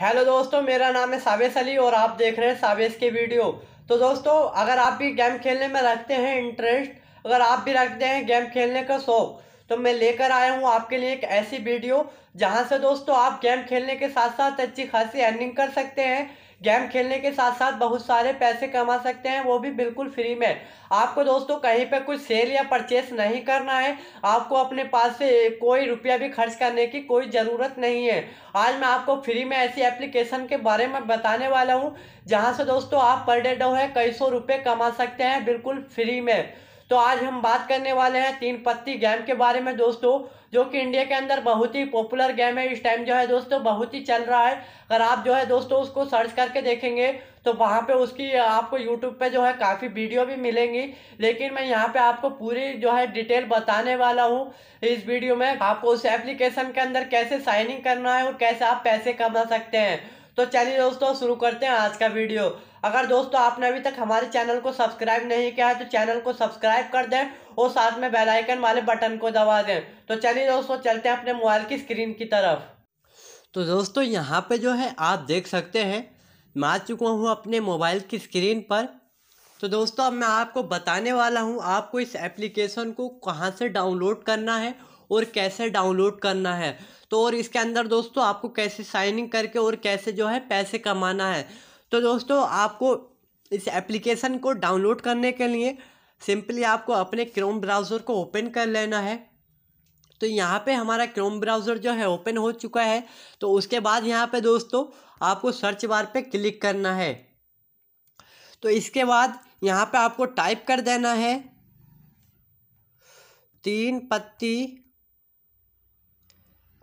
hello दोस्तों मेरा नाम है साबिस अली और आप देख रहे हैं साबिस की वीडियो तो दोस्तों अगर आप भी गेम खेलने में रखते हैं इंटरेस्ट अगर आप भी रखते हैं गेम खेलने का शौक तो मैं लेकर आया हूँ आपके लिए एक ऐसी वीडियो जहाँ से दोस्तों आप गेम खेलने के साथ साथ अच्छी खासी अर्निंग कर सकते हैं गेम खेलने के साथ साथ बहुत सारे पैसे कमा सकते हैं वो भी बिल्कुल फ्री में आपको दोस्तों कहीं पर कुछ सेल या परचेस नहीं करना है आपको अपने पास से कोई रुपया भी खर्च करने की कोई ज़रूरत नहीं है आज मैं आपको फ्री में ऐसी एप्लीकेशन के बारे में बताने वाला हूँ जहाँ से दोस्तों आप पर डे डो है कई सौ रुपये कमा सकते हैं बिल्कुल फ्री में तो आज हम बात करने वाले हैं तीन पत्ती गेम के बारे में दोस्तों जो कि इंडिया के अंदर बहुत ही पॉपुलर गेम है इस टाइम जो है दोस्तों बहुत ही चल रहा है अगर आप जो है दोस्तों उसको सर्च करके देखेंगे तो वहाँ पे उसकी आपको यूट्यूब पे जो है काफ़ी वीडियो भी मिलेंगी लेकिन मैं यहाँ पे आपको पूरी जो है डिटेल बताने वाला हूँ इस वीडियो में आपको उस एप्लीकेशन के अंदर कैसे साइन इन करना है और कैसे आप पैसे कमा सकते हैं तो चलिए दोस्तों शुरू करते हैं आज का वीडियो अगर दोस्तों आपने अभी तक हमारे चैनल को सब्सक्राइब नहीं किया है तो चैनल को सब्सक्राइब कर दें और साथ में बेल आइकन वाले बटन को दबा दें तो चलिए दोस्तों चलते हैं अपने मोबाइल की स्क्रीन की तरफ तो दोस्तों यहाँ पे जो है आप देख सकते हैं मैं आ चुका हूँ अपने मोबाइल की स्क्रीन पर तो दोस्तों अब मैं आपको बताने वाला हूँ आपको इस एप्लीकेशन को कहाँ से डाउनलोड करना है और कैसे डाउनलोड करना है तो और इसके अंदर दोस्तों आपको कैसे साइन इन करके और कैसे जो है पैसे कमाना है तो दोस्तों आपको इस एप्लीकेशन को डाउनलोड करने के लिए सिंपली आपको अपने क्रोम ब्राउज़र को ओपन कर लेना है तो यहाँ पे हमारा क्रोम ब्राउज़र जो है ओपन हो चुका है तो उसके बाद यहाँ पे दोस्तों आपको सर्च बार पे क्लिक करना है तो इसके बाद यहाँ पे आपको टाइप कर देना है तीन पत्ती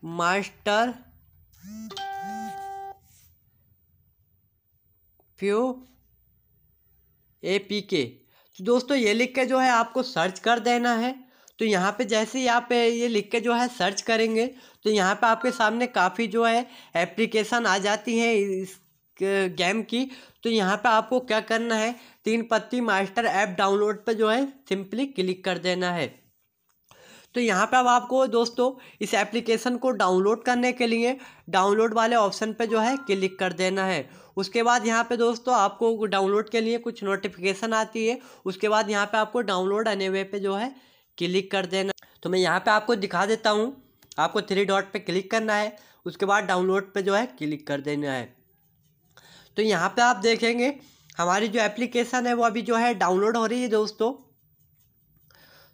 मास्टर फ्यू ए पी के तो दोस्तों ये लिख के जो है आपको सर्च कर देना है तो यहाँ पे जैसे ही आप ये लिख के जो है सर्च करेंगे तो यहाँ पे आपके सामने काफ़ी जो है एप्लीकेशन आ जाती है इस गेम की तो यहाँ पे आपको क्या करना है तीन पत्ती मास्टर ऐप डाउनलोड पे जो है सिंपली क्लिक कर देना है तो यहाँ पर अब आपको दोस्तों इस एप्लीकेशन को डाउनलोड करने के लिए डाउनलोड वाले ऑप्शन पर जो है क्लिक कर देना है उसके बाद यहाँ पे दोस्तों आपको डाउनलोड के लिए कुछ नोटिफिकेशन आती है उसके बाद यहाँ पे आपको डाउनलोड वे पे जो है क्लिक कर देना तो मैं यहाँ पे आपको दिखा देता हूँ आपको थ्री डॉट पे क्लिक करना है उसके बाद डाउनलोड पे जो है क्लिक कर देना है तो यहाँ पे आप देखेंगे हमारी जो एप्लीकेशन है वो अभी जो है डाउनलोड हो रही है दोस्तों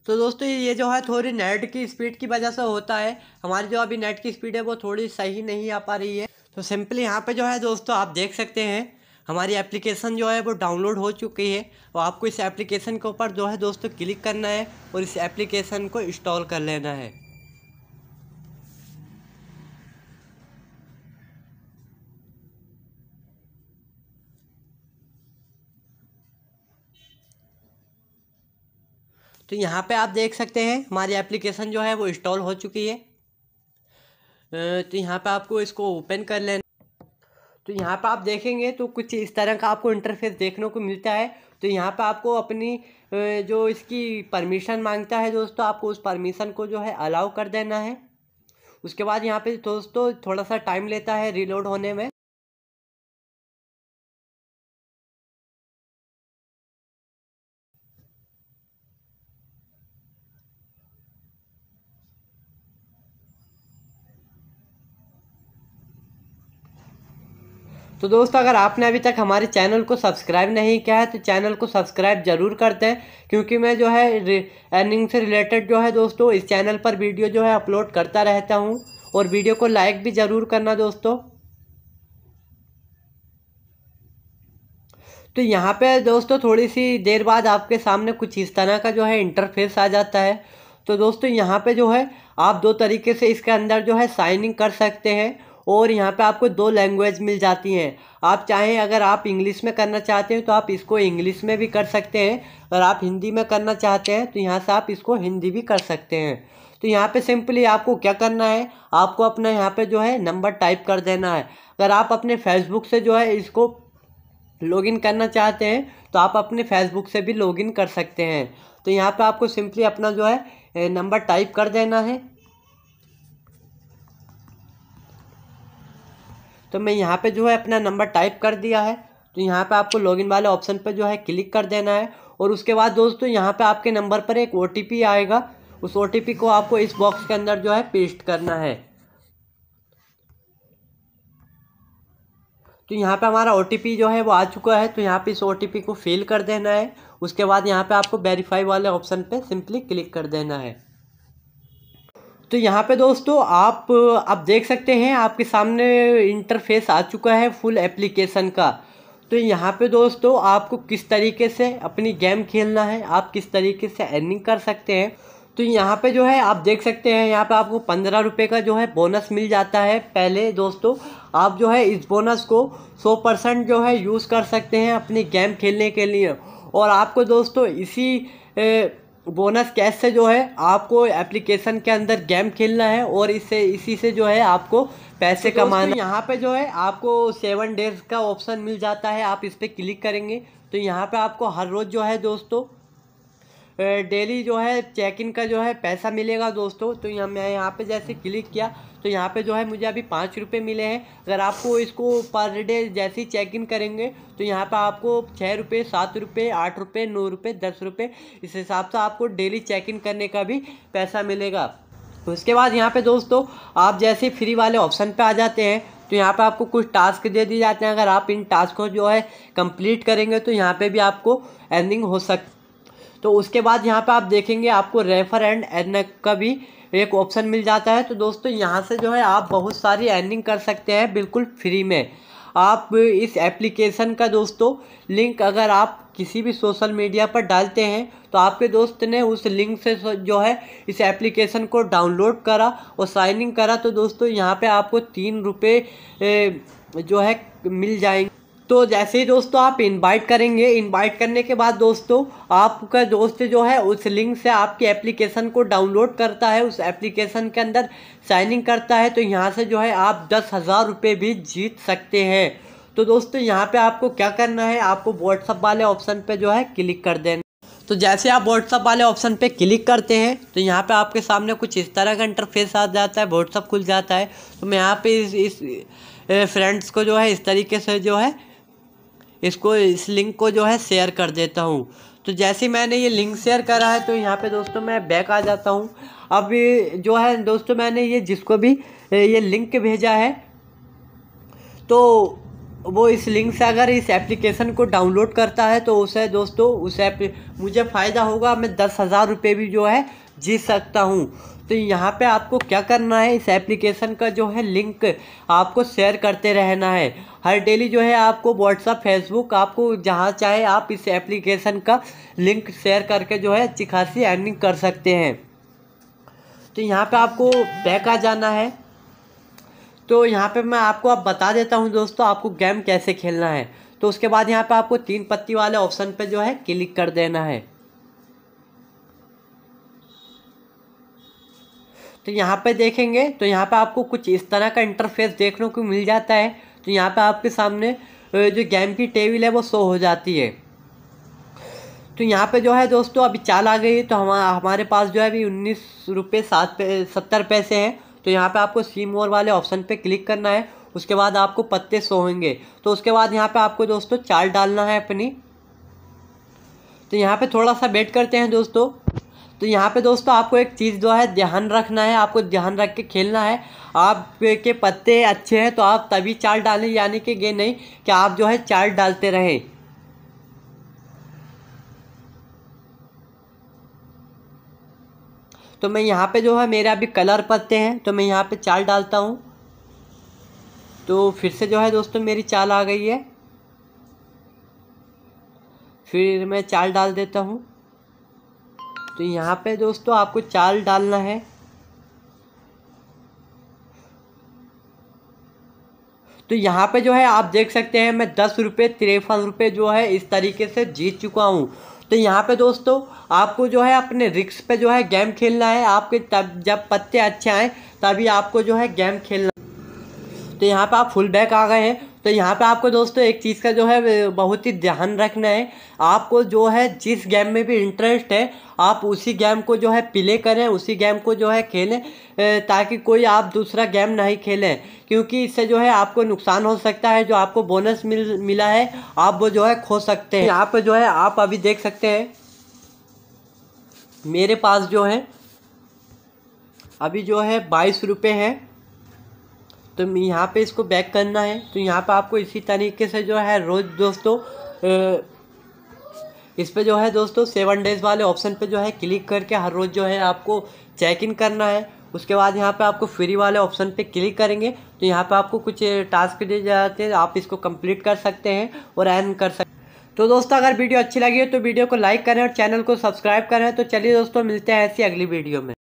तो दोस्तों ये जो है थोड़ी नेट की स्पीड की वजह से होता है हमारी जो अभी नेट की स्पीड है वो थोड़ी सही नहीं आ पा रही है तो सिंपली यहाँ पे जो है दोस्तों आप देख सकते हैं हमारी एप्लीकेशन जो है वो डाउनलोड हो चुकी है और तो आपको इस एप्लीकेशन के ऊपर जो है दोस्तों क्लिक करना है और इस एप्लीकेशन को इंस्टॉल कर लेना है तो यहाँ पे आप देख सकते हैं हमारी एप्लीकेशन जो है वो इंस्टॉल हो चुकी है तो यहाँ पे आपको इसको ओपन कर लेना तो यहाँ पे आप देखेंगे तो कुछ इस तरह का आपको इंटरफेस देखने को मिलता है तो यहाँ पे आपको अपनी जो इसकी परमिशन मांगता है दोस्तों आपको उस परमिशन को जो है अलाउ कर देना है उसके बाद यहाँ पे दोस्तों थोड़ा सा टाइम लेता है रिलोड होने में तो दोस्तों अगर आपने अभी तक हमारे चैनल को सब्सक्राइब नहीं किया है तो चैनल को सब्सक्राइब जरूर कर दें क्योंकि मैं जो है अर्निंग से रिलेटेड जो है दोस्तों इस चैनल पर वीडियो जो है अपलोड करता रहता हूँ और वीडियो को लाइक भी ज़रूर करना दोस्तों तो यहाँ पे दोस्तों थोड़ी सी देर बाद आपके सामने कुछ इस तरह का जो है इंटरफेस आ जाता है तो दोस्तों यहाँ पर जो है आप दो तरीके से इसके अंदर जो है साइन इन कर सकते हैं और यहाँ पे आपको दो लैंग्वेज मिल जाती हैं आप चाहें अगर आप इंग्लिश में करना चाहते हैं तो आप इसको इंग्लिश में भी कर सकते हैं और आप हिंदी में करना चाहते हैं तो यहाँ से आप इसको हिंदी भी कर सकते हैं तो यहाँ पे सिंपली आपको क्या करना है आपको अपना यहाँ पे जो है नंबर टाइप कर देना है अगर आप अपने फेसबुक से जो है इसको लॉगिन करना चाहते हैं तो आप अपने फेसबुक से भी लॉगिन कर सकते हैं तो यहाँ पे आपको सिंपली अपना जो है नंबर टाइप कर देना है तो मैं यहाँ पे जो है अपना नंबर टाइप कर दिया है तो यहाँ पे आपको लॉगिन वाले ऑप्शन पे जो है क्लिक कर देना है और उसके बाद दोस्तों यहाँ पे आपके नंबर पर एक ओ आएगा उस ओ को आपको इस बॉक्स के अंदर जो है पेस्ट करना है तो यहाँ पे हमारा ओ जो है वो आ चुका है तो यहाँ पे इस ओ को फिल कर देना है उसके बाद यहाँ पे आपको वेरीफाई वाले ऑप्शन पे सिंपली क्लिक कर देना है तो यहाँ पे दोस्तों आप आप देख सकते हैं आपके सामने इंटरफेस आ चुका है फुल एप्लीकेशन का तो यहाँ पे दोस्तों आपको किस तरीके से अपनी गेम खेलना है आप किस तरीके से अर्निंग कर सकते हैं तो यहाँ पे जो है आप देख सकते हैं यहाँ पे आपको पंद्रह रुपये का जो है बोनस मिल जाता है पहले दोस्तों आप जो है इस बोनस को सौ परसेंट जो है यूज़ कर सकते हैं अपनी गेम खेलने के लिए और आपको दोस्तों इसी ए, बोनस कैश से जो है आपको एप्लीकेशन के अंदर गेम खेलना है और इससे इसी से जो है आपको पैसे तो कमाना यहाँ पे जो है आपको सेवन डेज का ऑप्शन मिल जाता है आप इस पर क्लिक करेंगे तो यहाँ पे आपको हर रोज़ जो है दोस्तों डेली जो है चेक इन का जो है पैसा मिलेगा दोस्तों तो यहाँ मैं यहाँ पे जैसे क्लिक किया तो यहाँ पे जो है मुझे अभी पाँच रुपये मिले हैं अगर आपको इसको पर डे जैसे ही चेक इन करेंगे तो यहाँ पे आपको छः रुपये सात रुपये आठ रुपये नौ रुपये दस रुपये इस हिसाब से आपको डेली चेक इन करने का भी पैसा मिलेगा तो उसके बाद यहाँ पे दोस्तों आप जैसे फ्री वाले ऑप्शन पे आ जाते हैं तो यहाँ पे आपको कुछ टास्क दे दिए जाते हैं अगर आप इन टास्क को जो है कंप्लीट करेंगे तो यहाँ पे भी आपको अर्निंग हो सकती तो उसके बाद यहाँ पे आप देखेंगे आपको रेफर एंड एनक का भी एक ऑप्शन मिल जाता है तो दोस्तों यहाँ से जो है आप बहुत सारी अर्निंग कर सकते हैं बिल्कुल फ्री में आप इस एप्लीकेशन का दोस्तों लिंक अगर आप किसी भी सोशल मीडिया पर डालते हैं तो आपके दोस्त ने उस लिंक से जो है इस एप्लीकेशन को डाउनलोड करा और साइन इन करा तो दोस्तों यहाँ पे आपको तीन रुपये जो है मिल जाएंगे तो जैसे ही दोस्तों आप इनवाइट करेंगे इनवाइट करने के बाद दोस्तों आपका दोस्त जो है उस लिंक से आपकी एप्लीकेशन को डाउनलोड करता है उस एप्लीकेशन के अंदर साइन इन करता है तो यहाँ से जो है आप दस हज़ार रुपये भी जीत सकते हैं तो दोस्तों यहाँ पे आपको क्या करना है आपको व्हाट्सअप वाले ऑप्शन पर जो है क्लिक कर देना तो जैसे आप व्हाट्सअप वाले ऑप्शन पे क्लिक करते हैं तो यहाँ पे आपके सामने कुछ इस तरह का इंटरफेस आ जाता है व्हाट्सअप खुल जाता है तो मैं यहाँ पे इस, इस फ्रेंड्स को जो है इस तरीके से जो है इसको इस लिंक को जो है शेयर कर देता हूँ तो जैसे मैंने ये लिंक शेयर करा है तो यहाँ पे दोस्तों मैं बैक आ जाता हूँ अब जो है दोस्तों मैंने ये जिसको भी ये लिंक भेजा है तो वो इस लिंक से अगर इस एप्लीकेशन को डाउनलोड करता है तो उसे दोस्तों उस ऐप मुझे फ़ायदा होगा मैं दस हज़ार रुपये भी जो है जीत सकता हूँ तो यहाँ पे आपको क्या करना है इस एप्लीकेशन का जो है लिंक आपको शेयर करते रहना है हर डेली जो है आपको व्हाट्सअप फेसबुक आपको जहाँ चाहे आप इस एप्लीकेशन का लिंक शेयर करके जो है अच्छी खासी अर्निंग कर सकते हैं तो यहाँ पे आपको बैक आ जाना है तो यहाँ पे मैं आपको अब आप बता देता हूँ दोस्तों आपको गेम कैसे खेलना है तो उसके बाद यहाँ पर आपको तीन पत्ती वाले ऑप्शन पर जो है क्लिक कर देना है तो यहाँ पे देखेंगे तो यहाँ पे आपको कुछ इस तरह का इंटरफेस देखने को मिल जाता है तो यहाँ पे आपके सामने जो गेम की टेबल है वो शो हो जाती है तो यहाँ पे जो है दोस्तों अभी चाल आ गई है तो हम हमारे पास जो है अभी उन्नीस रुपये सात पे सत्तर पैसे हैं तो यहाँ पे आपको सीम और वाले ऑप्शन पे क्लिक करना है उसके बाद आपको पत्ते सो होंगे तो उसके बाद यहाँ पे आपको दोस्तों चाल डालना है अपनी तो यहाँ पे थोड़ा सा वेट करते हैं दोस्तों तो यहाँ पे दोस्तों आपको एक चीज़ जो है ध्यान रखना है आपको ध्यान रख के खेलना है आप के पत्ते अच्छे हैं तो आप तभी चाल डालें यानी कि ये नहीं कि आप जो है चाल डालते रहें तो मैं यहाँ पे जो है मेरे अभी कलर पत्ते हैं तो मैं यहाँ पे चाल डालता हूँ तो फिर से जो है दोस्तों मेरी चाल आ गई है फिर मैं चाल डाल देता हूँ तो यहाँ पे दोस्तों आपको चाल डालना है तो यहाँ पे जो है आप देख सकते हैं मैं दस रुपये तिरपन रुपये जो है इस तरीके से जीत चुका हूँ तो यहाँ पे दोस्तों आपको जो है अपने रिक्स पे जो है गेम खेलना है आपके तब जब पत्ते अच्छे आएँ तभी आपको जो है गेम खेलना तो यहाँ पे आप फुल बैक आ गए हैं तो यहाँ पे आपको दोस्तों एक चीज़ का जो है बहुत ही ध्यान रखना है आपको जो है जिस गेम में भी इंटरेस्ट है आप उसी गेम को जो है प्ले करें उसी गेम को जो है खेलें ताकि कोई आप दूसरा गेम नहीं खेलें क्योंकि इससे जो है आपको नुकसान हो सकता है जो आपको बोनस मिल मिला है आप वो जो है खो सकते हैं यहाँ पर जो है आप अभी देख सकते हैं मेरे पास जो है अभी जो है बाईस रुपये हैं तो यहाँ पे इसको बैक करना है तो यहाँ पे आपको इसी तरीके से जो है रोज़ दोस्तों इस पे जो है दोस्तों सेवन डेज़ वाले ऑप्शन पे जो है क्लिक करके हर रोज़ जो है आपको चेक इन करना है उसके बाद यहाँ पे आपको फ्री वाले ऑप्शन पे क्लिक करेंगे तो यहाँ पे आपको कुछ टास्क दिए जाते हैं आप इसको कंप्लीट कर सकते हैं और एन कर सकते तो दोस्तों अगर वीडियो अच्छी लगी हो तो वीडियो को लाइक करें और चैनल को सब्सक्राइब करें तो चलिए दोस्तों मिलते हैं ऐसी अगली वीडियो में